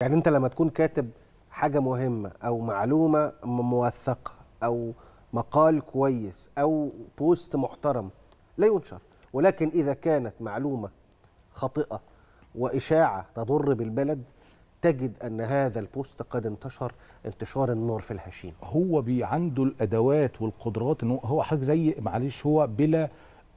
يعني انت لما تكون كاتب حاجه مهمه او معلومه موثقه او مقال كويس او بوست محترم لا ينشر ولكن اذا كانت معلومه خاطئه واشاعه تضر بالبلد تجد ان هذا البوست قد انتشر انتشار النار في الهشيم هو بي عنده الادوات والقدرات ان هو حاجه زي معلش هو بلا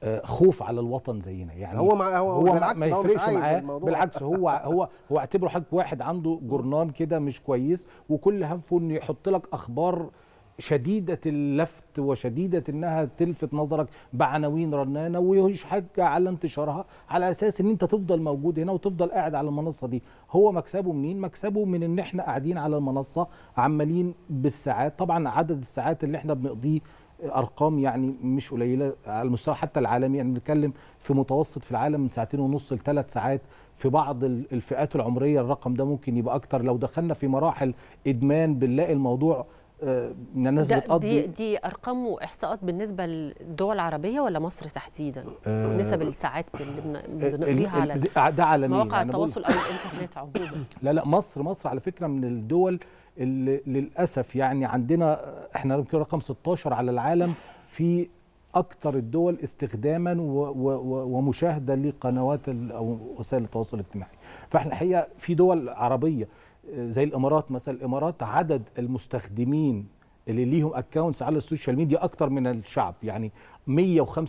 آه، خوف على الوطن زينا يعني هو مع هو, هو بالعكس ما يفرقش معاه بالعكس هو هو هو اعتبره حضرتك واحد عنده جرنان كده مش كويس وكل هدفه انه يحط لك اخبار شديدة اللفت وشديدة انها تلفت نظرك بعناوين رنانة حاجه على انتشارها على اساس ان انت تفضل موجود هنا وتفضل قاعد على المنصة دي هو مكسبه منين مكسبه من ان احنا قاعدين على المنصة عمالين بالساعات طبعا عدد الساعات اللي احنا بنقضيه ارقام يعني مش قليله على المستوى حتى العالمي يعني بنتكلم في متوسط في العالم من ساعتين ونص لثلاث ساعات في بعض الفئات العمريه الرقم ده ممكن يبقى اكتر لو دخلنا في مراحل ادمان بنلاقي الموضوع آه، ان الناس ده بتقضي دي دي ارقام واحصاءات بالنسبه للدول العربيه ولا مصر تحديدا؟ آه نسب الساعات اللي آه، بنقضيها على ده عالميا مواقع يعني التواصل او الانترنت عموما لا لا مصر مصر على فكره من الدول اللي للاسف يعني عندنا احنا يمكن رقم 16 على العالم في اكثر الدول استخداما ومشاهده لقنوات او وسائل التواصل الاجتماعي فاحنا الحقيقه في دول عربيه زي الامارات مثلا الامارات عدد المستخدمين اللي ليهم اكونتس على السوشيال ميديا اكتر من الشعب يعني 105%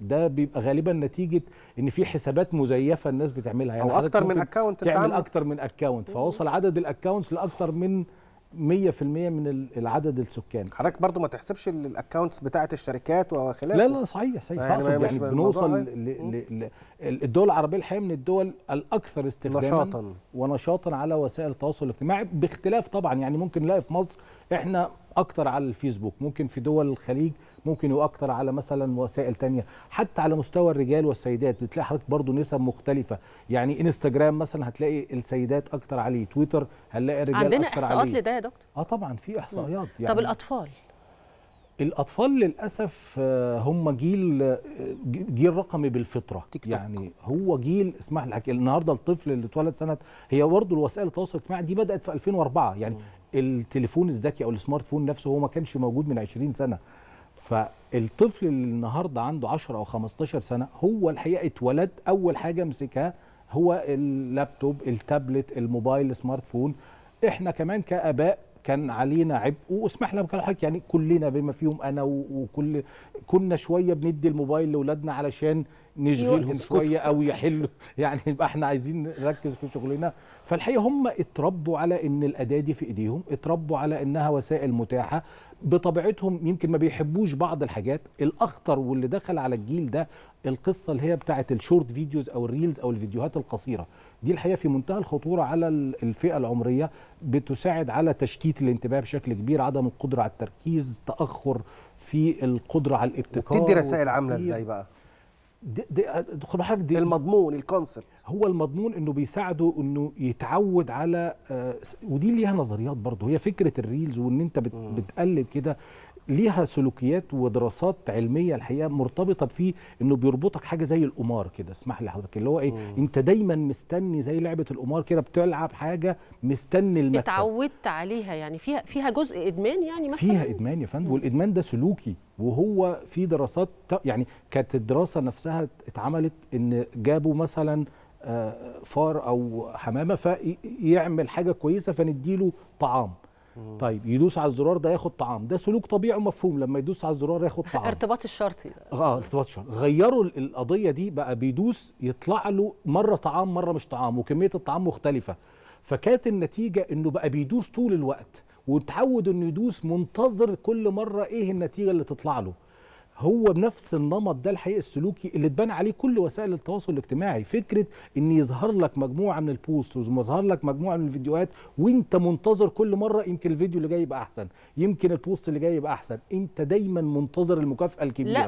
ده بيبقى غالبا نتيجه ان في حسابات مزيفه الناس بتعملها يعني او اكتر من اكونت تعمل اكتر من اكونت فوصل عدد الاكونتس لاكتر من 100% من العدد السكاني حضرتك برضو ما تحسبش الاكونتس بتاعه الشركات وخلافه لا لا صحيح صحيح يعني, يعني, بنوصل ل... الدول العربيه الحقيقه من الدول الاكثر استخداما نشاطا ونشاطا على وسائل التواصل الاجتماعي باختلاف طبعا يعني ممكن نلاقي في مصر احنا اكثر على الفيسبوك ممكن في دول الخليج ممكن يؤكتر على مثلا وسائل تانية حتى على مستوى الرجال والسيدات بتلاقي حضرتك برضه نسب مختلفه يعني انستجرام مثلا هتلاقي السيدات اكتر عليه تويتر هنلاقي الرجال عندنا اكتر عليه عندنا احصاءات لده يا دكتور اه طبعا في احصائيات يعني طب الاطفال الاطفال للاسف آه، هم جيل آه، جيل رقمي بالفطره تيك يعني هو جيل اسمح لي النهارده الطفل اللي اتولد سنه هي برضه الوسائل التواصل الاجتماعي دي بدات في 2004 يعني م. التليفون الذكي او السمارت فون نفسه هو ما كانش موجود من 20 سنه فالطفل اللي النهارده عنده 10 او 15 سنه هو الحقيقه اتولد اول حاجه مسكها هو اللابتوب التابلت الموبايل السمارت فون احنا كمان كاباء كان علينا عبء واسمح لي بكلام حضرتك يعني كلنا بما فيهم انا وكل كنا شويه بندي الموبايل لاولادنا علشان نشغلهم شويه او يحلوا يعني يبقى احنا عايزين نركز في شغلنا فالحقيقه هم اتربوا على ان الاداه دي في ايديهم اتربوا على انها وسائل متاحه بطبيعتهم يمكن ما بيحبوش بعض الحاجات الاخطر واللي دخل على الجيل ده القصه اللي هي بتاعه الشورت فيديوز او الريلز او الفيديوهات القصيره دي الحقيقه في منتهى الخطوره على الفئه العمريه بتساعد على تشتيت الانتباه بشكل كبير عدم القدره على التركيز تاخر في القدره على الابتكار بتدي رسائل عامله ازاي بقى دخل حضرتك دي المضمون الكونسل هو المضمون انه بيساعده انه يتعود على آه، ودي ليها نظريات برضه هي فكره الريلز وان انت بتقلب كده ليها سلوكيات ودراسات علميه الحقيقه مرتبطه بفيه انه بيربطك حاجه زي القمار كده اسمح لي حضرتك اللي هو ايه مم. انت دايما مستني زي لعبه القمار كده بتلعب حاجه مستني المكسب اتعودت عليها يعني فيها فيها جزء ادمان يعني مثلا فيها ادمان يا فندم والادمان ده سلوكي وهو في دراسات يعني كانت الدراسه نفسها اتعملت ان جابوا مثلا آه، فار او حمامه فيعمل حاجه كويسه فنديله طعام طيب يدوس على الزرار ده ياخد طعام ده سلوك طبيعي ومفهوم لما يدوس على الزرار ياخد طعام ارتباط الشرطي اه ارتباط الشرطي غيروا القضيه دي بقى بيدوس يطلع له مره طعام مره مش طعام وكميه الطعام مختلفه فكانت النتيجه انه بقى بيدوس طول الوقت وتعود انه يدوس منتظر كل مره ايه النتيجه اللي تطلع له هو بنفس النمط ده الحقيقي السلوكي اللي اتبنى عليه كل وسائل التواصل الاجتماعي فكره ان يظهر لك مجموعه من البوست ويظهر لك مجموعه من الفيديوهات وانت منتظر كل مره يمكن الفيديو اللي جاي يبقى احسن يمكن البوست اللي جاي يبقى احسن انت دايما منتظر المكافاه الكبيره لا